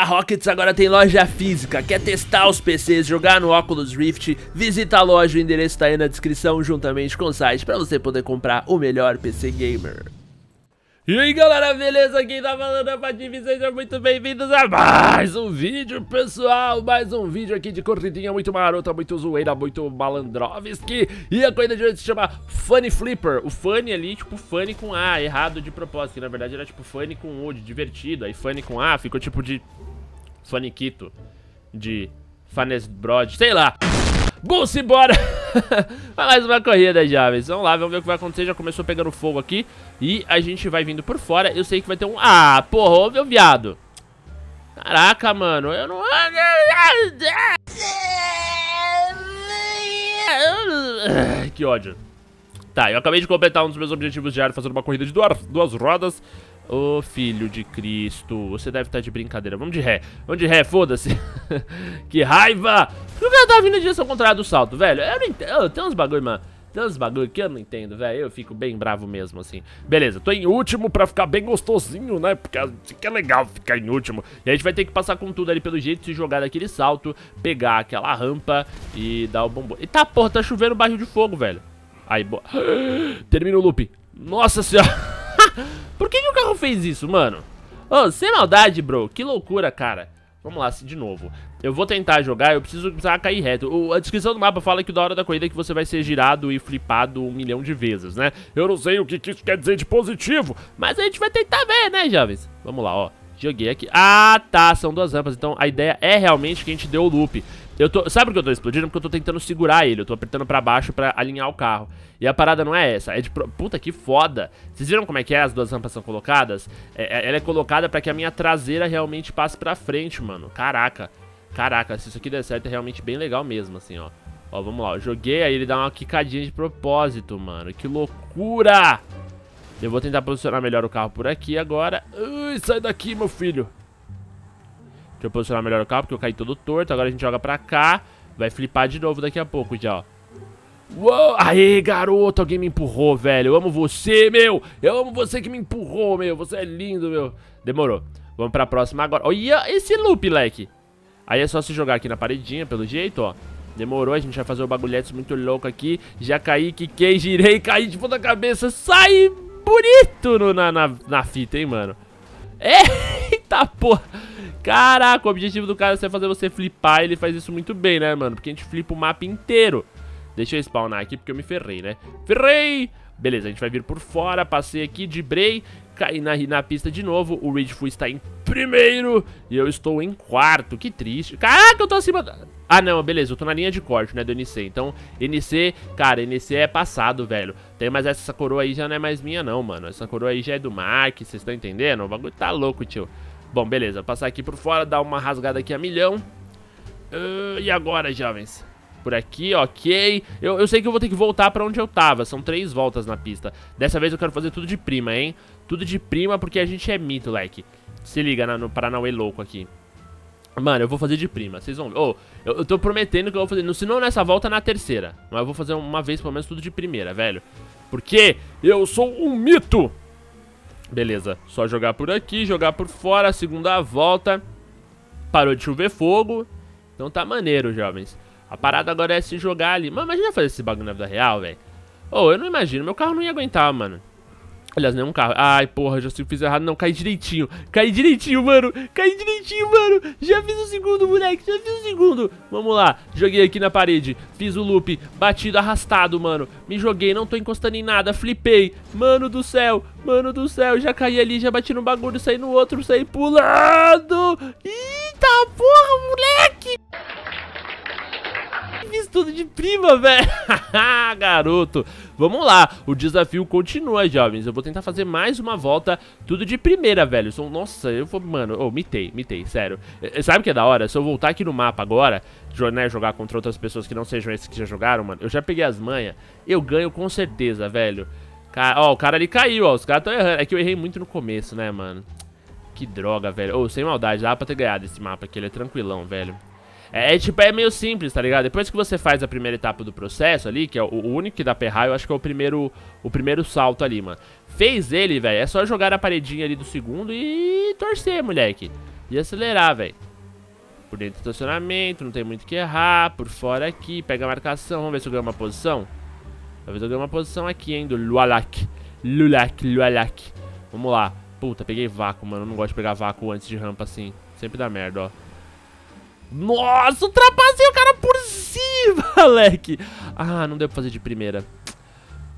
A Rockets agora tem loja física, quer testar os PCs, jogar no Oculus Rift, visita a loja, o endereço tá aí na descrição juntamente com o site para você poder comprar o melhor PC gamer. E aí galera, beleza? Quem tá falando é Patife, sejam muito bem-vindos a mais um vídeo, pessoal! Mais um vídeo aqui de corridinha muito marota, muito zoeira, muito malandrovski E a coisa de hoje se chama Funny Flipper O funny ali, tipo funny com A, errado de propósito Que na verdade era tipo funny com O, de divertido Aí funny com A ficou tipo de Faniquito, de Fanesbrod, sei lá. Bom, simbora! mais uma corrida, aves. Vamos lá, vamos ver o que vai acontecer. Já começou pegando fogo aqui. E a gente vai vindo por fora. Eu sei que vai ter um... Ah, porra, ô meu viado. Caraca, mano. Eu não... Que ódio. Tá, eu acabei de completar um dos meus objetivos diários fazendo uma corrida de duas, duas rodas. Ô oh, filho de Cristo, você deve estar tá de brincadeira. Vamos de ré. Vamos de ré, foda-se. que raiva! Por que eu tava vindo na direção contrária do salto, velho? Eu não entendo. tem uns bagulho, mano. Tem uns bagulho que eu não entendo, velho. Eu fico bem bravo mesmo, assim. Beleza, tô em último pra ficar bem gostosinho, né? Porque que é legal ficar em último. E a gente vai ter que passar com tudo ali pelo jeito, se jogar daquele salto, pegar aquela rampa e dar o bombom. Eita tá, porra, tá chovendo bairro de fogo, velho. Aí, boa. Termina o loop. Nossa senhora. Por que, que o carro fez isso, mano? Oh, sem maldade, bro. Que loucura, cara. Vamos lá, de novo. Eu vou tentar jogar, eu preciso precisar cair reto. O, a descrição do mapa fala que da hora da corrida é que você vai ser girado e flipado um milhão de vezes, né? Eu não sei o que, que isso quer dizer de positivo, mas a gente vai tentar ver, né, jovens? Vamos lá, ó. Joguei aqui. Ah, tá, são duas rampas. Então a ideia é realmente que a gente dê o loop. Eu tô, sabe por que eu tô explodindo? Porque eu tô tentando segurar ele, eu tô apertando pra baixo pra alinhar o carro. E a parada não é essa, é de... Pro... Puta, que foda. Vocês viram como é que é as duas rampas são colocadas? É, é, ela é colocada pra que a minha traseira realmente passe pra frente, mano. Caraca, caraca, se isso aqui der certo é realmente bem legal mesmo, assim, ó. Ó, vamos lá, ó. joguei, aí ele dá uma quicadinha de propósito, mano. Que loucura! Eu vou tentar posicionar melhor o carro por aqui agora. Ui, sai daqui, meu filho. Deixa eu posicionar melhor o carro, porque eu caí todo torto. Agora a gente joga pra cá. Vai flipar de novo daqui a pouco já, ó. Uou, aê, garoto, alguém me empurrou, velho. Eu amo você, meu. Eu amo você que me empurrou, meu. Você é lindo, meu. Demorou. Vamos pra próxima agora. Olha esse loop, leque. Aí é só se jogar aqui na paredinha, pelo jeito, ó. Demorou, a gente vai fazer o bagulhetes muito louco aqui. Já caí, quiquei, girei, caí de ponta cabeça. Sai bonito no, na, na, na fita, hein, mano. Eita, porra. Caraca, o objetivo do cara é fazer você flipar ele faz isso muito bem, né, mano? Porque a gente flipa o mapa inteiro. Deixa eu spawnar aqui porque eu me ferrei, né? Ferrei! Beleza, a gente vai vir por fora, passei aqui, dibrei, caí na, na pista de novo. O Ridgefu está em primeiro e eu estou em quarto, que triste. Caraca, eu tô acima... Da... Ah, não, beleza, eu tô na linha de corte, né, do NC. Então, NC, cara, NC é passado, velho. Tem, mas essa coroa aí já não é mais minha não, mano. Essa coroa aí já é do Mark, vocês estão entendendo? O bagulho tá louco, tio. Bom, beleza. Passar aqui por fora, dar uma rasgada aqui a milhão. Uh, e agora, jovens? Por aqui, ok. Eu, eu sei que eu vou ter que voltar pra onde eu tava. São três voltas na pista. Dessa vez eu quero fazer tudo de prima, hein? Tudo de prima porque a gente é mito, leque. Se liga na, no Paranauê louco aqui. Mano, eu vou fazer de prima, vocês vão ver. Oh, eu, eu tô prometendo que eu vou fazer. Se não nessa volta, na terceira. Mas eu vou fazer uma vez, pelo menos, tudo de primeira, velho. Porque eu sou um mito! Beleza, só jogar por aqui, jogar por fora, segunda volta. Parou de chover fogo. Então tá maneiro, jovens. A parada agora é se jogar ali. Mano, imagina fazer esse bagulho na vida real, velho. Ô, oh, eu não imagino, meu carro não ia aguentar, mano. Aliás, nenhum é carro. Ai, porra, já fiz errado. Não, caí direitinho. Caí direitinho, mano. Caí direitinho, mano. Já fiz o segundo, moleque. Já fiz o segundo. Vamos lá. Joguei aqui na parede. Fiz o loop. Batido, arrastado, mano. Me joguei. Não tô encostando em nada. Flipei. Mano do céu. Mano do céu. Já caí ali. Já bati no bagulho. Saí no outro. Saí pulando. Eita, porra, moleque fiz tudo de prima, velho. Garoto. Vamos lá, o desafio continua, jovens. Eu vou tentar fazer mais uma volta, tudo de primeira, velho. nossa, eu vou, mano, oh, mitei, mitei, sério. E, sabe o que é da hora? Se eu voltar aqui no mapa agora, né, jogar contra outras pessoas que não sejam esses que já jogaram, mano, eu já peguei as manhas, eu ganho com certeza, velho. Cara, ó, o cara ali caiu, ó, os caras estão errando. É que eu errei muito no começo, né, mano? Que droga, velho. Ô, oh, sem maldade, dá pra ter ganhado esse mapa aqui, ele é tranquilão, velho. É, é, tipo, é meio simples, tá ligado? Depois que você faz a primeira etapa do processo ali, que é o, o único que dá perra, eu acho que é o primeiro, o primeiro salto ali, mano. Fez ele, velho, é só jogar a paredinha ali do segundo e torcer, moleque. E acelerar, velho. Por dentro do estacionamento, não tem muito o que errar. Por fora aqui, pega a marcação. Vamos ver se eu ganho uma posição. Talvez eu ganhe uma posição aqui, hein, do Lualak. Lulak, Lualak. Vamos lá. Puta, peguei vácuo, mano. Eu não gosto de pegar vácuo antes de rampa assim. Sempre dá merda, ó. Nossa, ultrapassei o cara por cima, moleque. Ah, não deu pra fazer de primeira.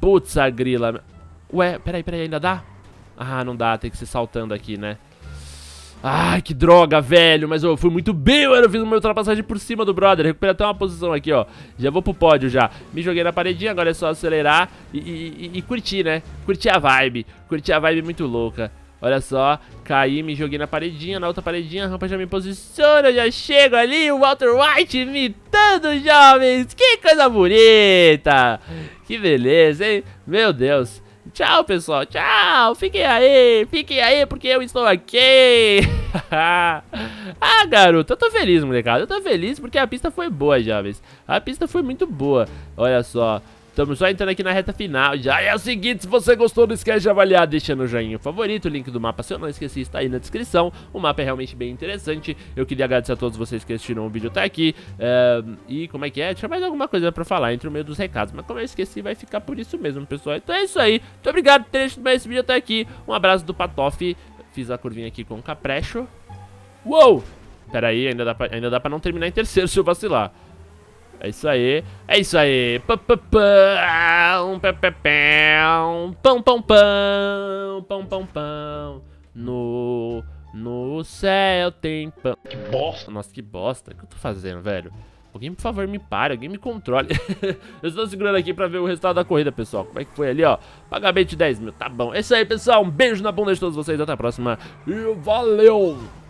Putz, a grila. Ué, peraí, peraí, ainda dá? Ah, não dá, tem que ser saltando aqui, né? Ai, que droga, velho. Mas eu fui muito bem, mano. Eu fiz uma ultrapassagem por cima do brother. Recuperei até uma posição aqui, ó. Já vou pro pódio já. Me joguei na paredinha, agora é só acelerar e, e, e, e curtir, né? Curtir a vibe. Curtir a vibe muito louca. Olha só, caí, me joguei na paredinha, na outra paredinha, a rampa já me posiciona, eu já chego ali, o Walter White imitando jovens. Que coisa bonita! Que beleza, hein? Meu Deus. Tchau, pessoal. Tchau. Fiquem aí. Fiquem aí porque eu estou aqui. ah, garoto, eu tô feliz, molecada. Eu tô feliz porque a pista foi boa, jovens. A pista foi muito boa. Olha só. Estamos só entrando aqui na reta final já. E é o seguinte, se você gostou, não esquece de avaliar deixando o joinha favorito. O link do mapa, se eu não esqueci, está aí na descrição. O mapa é realmente bem interessante. Eu queria agradecer a todos vocês que assistiram o vídeo até aqui. É, e como é que é? Tinha mais alguma coisa pra falar entre o meio dos recados. Mas como eu esqueci, vai ficar por isso mesmo, pessoal. Então é isso aí. Muito obrigado por ter assistido mais esse vídeo até aqui. Um abraço do Patoff. Fiz a curvinha aqui com o Caprecho. Uou! Pera aí, ainda dá pra, ainda dá pra não terminar em terceiro se eu vacilar. É isso aí. É isso aí. Pão, pão, pão, pão, pão, pão, pão. No, no céu tem pão. Que bosta. Nossa, que bosta. O que eu tô fazendo, velho? Alguém, por favor, me pare. Alguém me controle. eu estou segurando aqui pra ver o resultado da corrida, pessoal. Como é que foi ali, ó? Pagamento de 10 mil. Tá bom. É isso aí, pessoal. Um beijo na bunda de todos vocês. Até a próxima. E valeu!